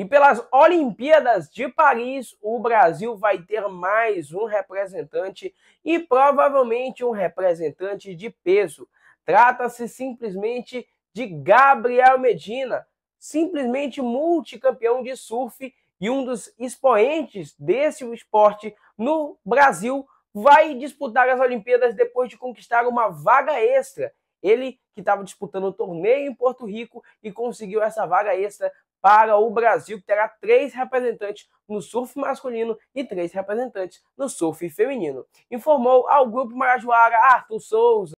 E pelas Olimpíadas de Paris, o Brasil vai ter mais um representante e provavelmente um representante de peso. Trata-se simplesmente de Gabriel Medina, simplesmente multicampeão de surf e um dos expoentes desse esporte no Brasil, vai disputar as Olimpíadas depois de conquistar uma vaga extra. Ele que estava disputando o torneio em Porto Rico e conseguiu essa vaga extra para o Brasil, que terá três representantes no surf masculino e três representantes no surf feminino. Informou ao Grupo Marajoara Arthur Souza.